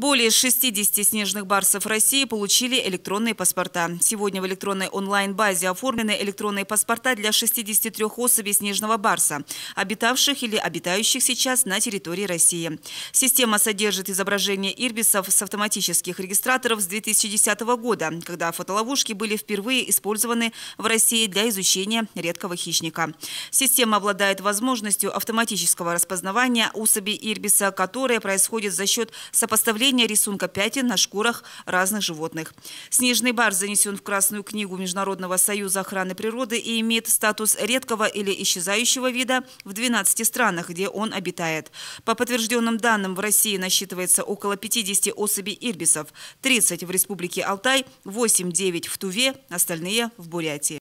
Более 60 снежных барсов России получили электронные паспорта. Сегодня в электронной онлайн-базе оформлены электронные паспорта для 63 особей снежного барса, обитавших или обитающих сейчас на территории России. Система содержит изображение ирбисов с автоматических регистраторов с 2010 года, когда фотоловушки были впервые использованы в России для изучения редкого хищника. Система обладает возможностью автоматического распознавания особей ирбиса, которое происходит за счет сопоставления выявления рисунка пятен на шкурах разных животных. Снежный барс занесен в Красную книгу Международного союза охраны природы и имеет статус редкого или исчезающего вида в 12 странах, где он обитает. По подтвержденным данным, в России насчитывается около 50 особей ирбисов, 30 в Республике Алтай, 8-9 в Туве, остальные в Бурятии.